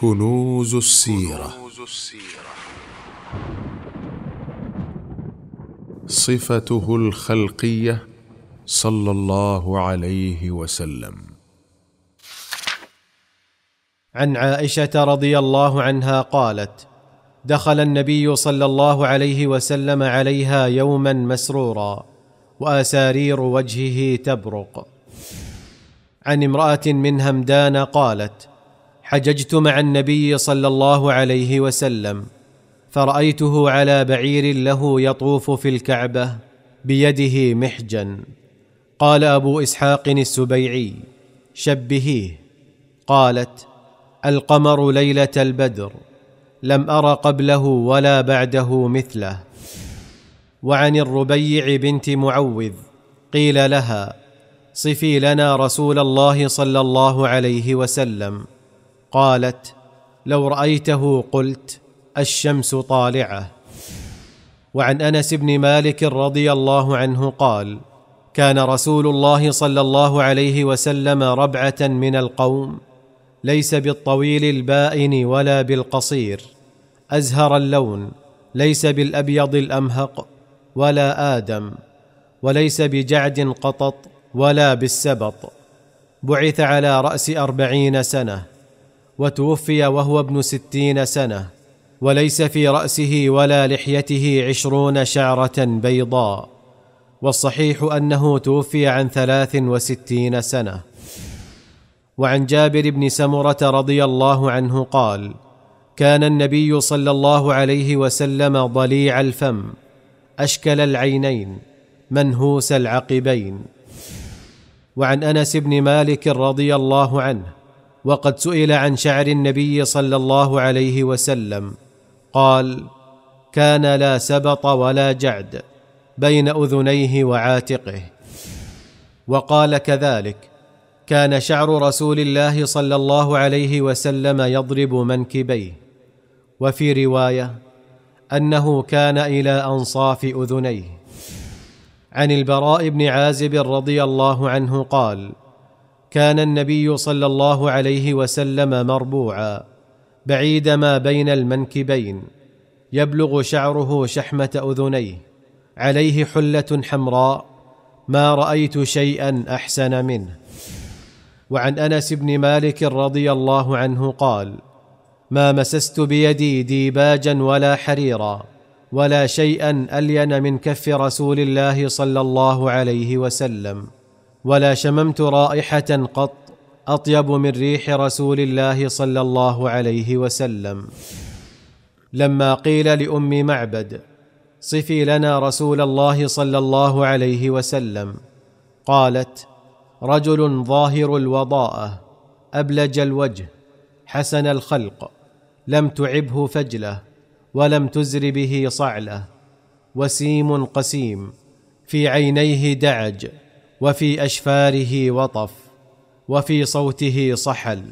كنوز السيرة صفته الخلقية صلى الله عليه وسلم عن عائشة رضي الله عنها قالت دخل النبي صلى الله عليه وسلم عليها يوما مسرورا واسارير وجهه تبرق عن امراه من همدان قالت حججت مع النبي صلى الله عليه وسلم فرايته على بعير له يطوف في الكعبه بيده محجن قال ابو اسحاق السبيعي شبهيه قالت القمر ليله البدر لم ار قبله ولا بعده مثله وعن الربيع بنت معوذ قيل لها صفي لنا رسول الله صلى الله عليه وسلم قالت لو رايته قلت الشمس طالعه وعن انس بن مالك رضي الله عنه قال كان رسول الله صلى الله عليه وسلم ربعه من القوم ليس بالطويل البائن ولا بالقصير ازهر اللون ليس بالابيض الامهق ولا ادم وليس بجعد قطط ولا بالسبط بعث على راس اربعين سنه وتوفي وهو ابن ستين سنه وليس في راسه ولا لحيته عشرون شعره بيضاء والصحيح انه توفي عن ثلاث وستين سنه وعن جابر بن سمره رضي الله عنه قال كان النبي صلى الله عليه وسلم ضليع الفم اشكل العينين منهوس العقبين وعن انس بن مالك رضي الله عنه وقد سئل عن شعر النبي صلى الله عليه وسلم قال كان لا سبط ولا جعد بين اذنيه وعاتقه وقال كذلك كان شعر رسول الله صلى الله عليه وسلم يضرب منكبيه وفي روايه انه كان الى انصاف اذنيه عن البراء بن عازب رضي الله عنه قال كان النبي صلى الله عليه وسلم مربوعا بعيد ما بين المنكبين يبلغ شعره شحمه اذنيه عليه حله حمراء ما رايت شيئا احسن منه وعن انس بن مالك رضي الله عنه قال ما مسست بيدي ديباجا ولا حريرا ولا شيئا الين من كف رسول الله صلى الله عليه وسلم ولا شممت رائحه قط اطيب من ريح رسول الله صلى الله عليه وسلم لما قيل لام معبد صفي لنا رسول الله صلى الله عليه وسلم قالت رجل ظاهر الوضاءه ابلج الوجه حسن الخلق لم تعبه فجله ولم تزر به صعله وسيم قسيم في عينيه دعج وفي اشفاره وطف وفي صوته صحل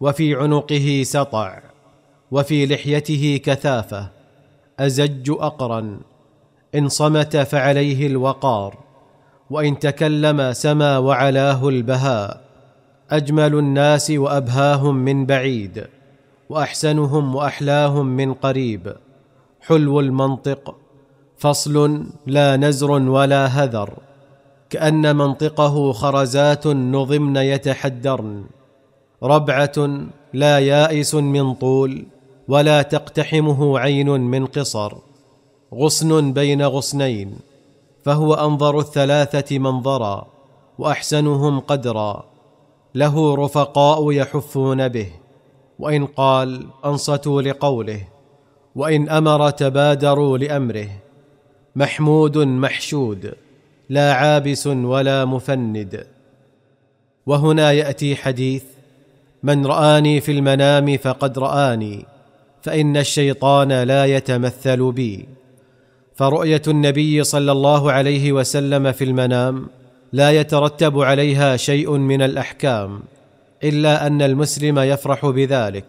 وفي عنقه سطع وفي لحيته كثافه ازج اقرا ان صمت فعليه الوقار وان تكلم سما وعلاه البهاء اجمل الناس وابهاهم من بعيد واحسنهم واحلاهم من قريب حلو المنطق فصل لا نزر ولا هذر كان منطقه خرزات نظمن يتحدرن ربعه لا يائس من طول ولا تقتحمه عين من قصر غصن بين غصنين فهو انظر الثلاثه منظرا واحسنهم قدرا له رفقاء يحفون به وان قال انصتوا لقوله وان امر تبادروا لامره محمود محشود لا عابس ولا مفند وهنا ياتي حديث من راني في المنام فقد راني فان الشيطان لا يتمثل بي فرؤيه النبي صلى الله عليه وسلم في المنام لا يترتب عليها شيء من الاحكام الا ان المسلم يفرح بذلك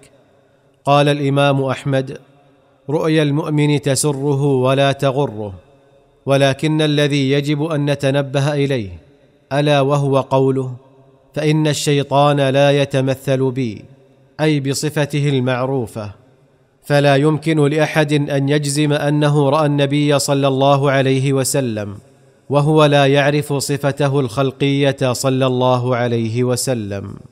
قال الامام احمد رؤيا المؤمن تسره ولا تغره ولكن الذي يجب ان نتنبه اليه الا وهو قوله فان الشيطان لا يتمثل بي اي بصفته المعروفه فلا يمكن لاحد ان يجزم انه راى النبي صلى الله عليه وسلم وهو لا يعرف صفته الخلقيه صلى الله عليه وسلم